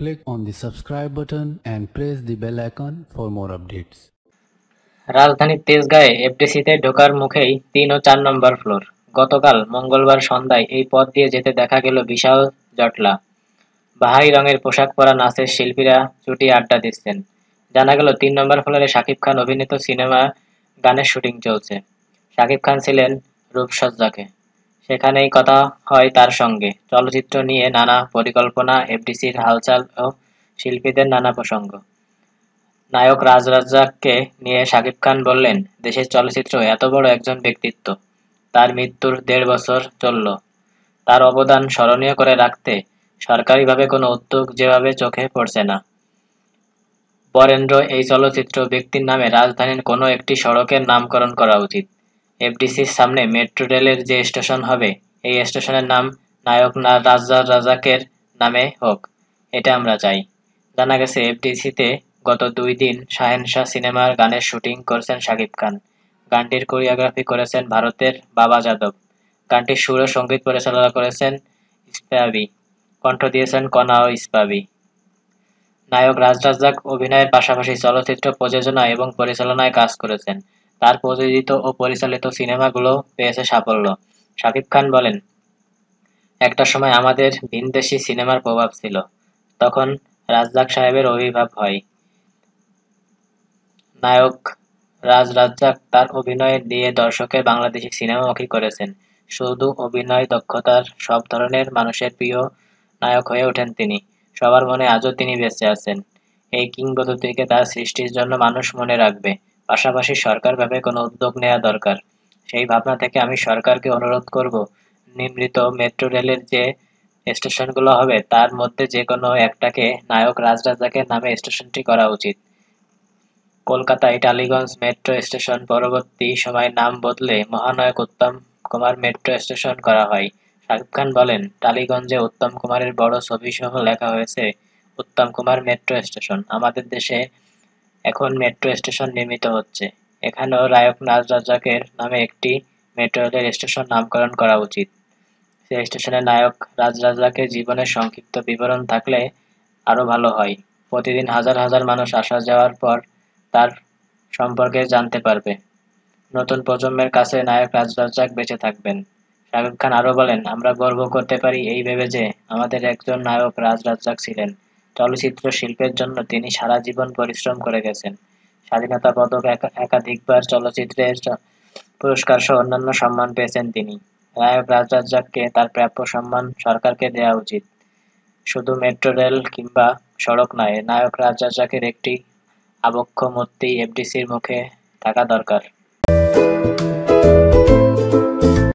Click on the subscribe button and press the bell icon for more updates. রাজধানীর তেজগাঁয়ে এফডিসিতে ঢোকার মুখেই তিন ও চার নম্বর ফ্লোর গতকাল মঙ্গলবার সন্ধ্যায় এই পথ দিয়ে যেতে দেখা গেল বিশাল জটলা বাহাই রঙের পোশাক পরা নাচের শিল্পীরা চুটি আড্ডা দিচ্ছেন জানা গেল তিন নম্বর ফ্লোরে শাকিব খান অভিনীত সিনেমা গানের শুটিং চলছে শাকিব খান ছিলেন রূপসজ্জাকে সেখানেই কথা হয় তার সঙ্গে চলচ্চিত্র নিয়ে নানা পরিকল্পনা এফডিসির হালচাল ও শিল্পীদের নানা প্রসঙ্গ নায়ক রাজ নিয়ে শাকিব খান বললেন দেশের চলচ্চিত্র এত বড় একজন ব্যক্তিত্ব তার মৃত্যুর দেড় বছর চলল তার অবদান স্মরণীয় করে রাখতে সরকারিভাবে কোনো উদ্যোগ যেভাবে চোখে পড়ছে না বরেন্দ্র এই চলচ্চিত্র ব্যক্তির নামে রাজধানীর কোনো একটি সড়কের নামকরণ করা উচিত এফডিসির সামনে মেট্রো রেলের যে স্টেশন হবে এই স্টেশনের নাম নায়ক না রাজার রাজাকের নামে হোক এটা আমরা চাই জানা গেছে এফডিসিতে গত দুই দিন শাহেনশাহ সিনেমার গানের শুটিং করেছেন শাকিব খান গানটির কোরিওগ্রাফি করেছেন ভারতের বাবা যাদব গানটির সুর ও সঙ্গীত পরিচালনা করেছেন ইস্পাবি কণ্ঠ দিয়েছেন কনা ও ইস্পাবি নায়ক রাজ রাজাক অভিনয়ের পাশাপাশি চলচ্চিত্র প্রযোজনা এবং পরিচালনায় কাজ করেছেন তার প্রযোজিত ও পরিচালিত সিনেমাগুলো পেয়েছে সাফল্য শাকিব খান বলেন একটা সময় আমাদের ভিনদেশি সিনেমার প্রভাব ছিল তখন রাজ্জাক সাহেবের অভিভাব হয় নায়ক রাজ রাজ্জাক তার অভিনয় দিয়ে দর্শকের বাংলাদেশি সিনেমামুখী করেছেন শুধু অভিনয় দক্ষতার সব ধরনের মানুষের প্রিয় নায়ক হয়ে ওঠেন তিনি সবার মনে আজও তিনি বেঁচে আছেন এই কিংবদন্তিকে তার সৃষ্টির জন্য মানুষ মনে রাখবে পাশাপাশি সরকারভাবে কোনো উদ্যোগ নেওয়া দরকার সেই ভাবনা থেকে আমি সরকারকে অনুরোধ করব নিমৃত মেট্রো রেলের যে স্টেশনগুলো হবে তার মধ্যে যে কোনো একটাকে নায়ক রাজরাজাকে নামে স্টেশনটি করা উচিত কলকাতায় টালিগঞ্জ মেট্রো স্টেশন পরবর্তী সময় নাম বদলে মহানায়ক উত্তম কুমার মেট্রো স্টেশন করা হয় শাহরুখ খান বলেন টালিগঞ্জে উত্তম কুমারের বড় ছবি সহ লেখা হয়েছে উত্তম কুমার মেট্রো স্টেশন আমাদের দেশে এখন মেট্রো স্টেশন নির্মিত হচ্ছে এখানেও রায়ক নাজ রাজ্জাকের নামে একটি মেট্রো রেলের স্টেশন নামকরণ করা উচিত সেই স্টেশনে নায়ক রাজ জীবনের সংক্ষিপ্ত বিবরণ থাকলে আরও ভালো হয় প্রতিদিন হাজার হাজার মানুষ আসা যাওয়ার পর তার সম্পর্কে জানতে পারবে নতুন প্রজন্মের কাছে নায়ক রাজ রাজ্জাক বেঁচে থাকবেন শাহরুখ খান আরও বলেন আমরা গর্ব করতে পারি এই ভেবে যে আমাদের একজন নায়ক রাজ রাজ্জাক ছিলেন চলচ্চিত্র শিল্পের জন্য তিনি সারা জীবন পরিশ্রম করে গেছেন স্বাধীনতা পদক একাধিকবার চলচ্চিত্রের পুরস্কার সহ অন্যান্য সম্মান পেয়েছেন তিনি নায়ক রাজরাজ্জাককে তার প্রাপ্য সম্মান সরকারকে দেওয়া উচিত শুধু মেট্রো রেল কিংবা সড়ক নয় নায়ক রাজরাজ্জাকের একটি আবক্ষ মূর্তি এফডিসির মুখে থাকা দরকার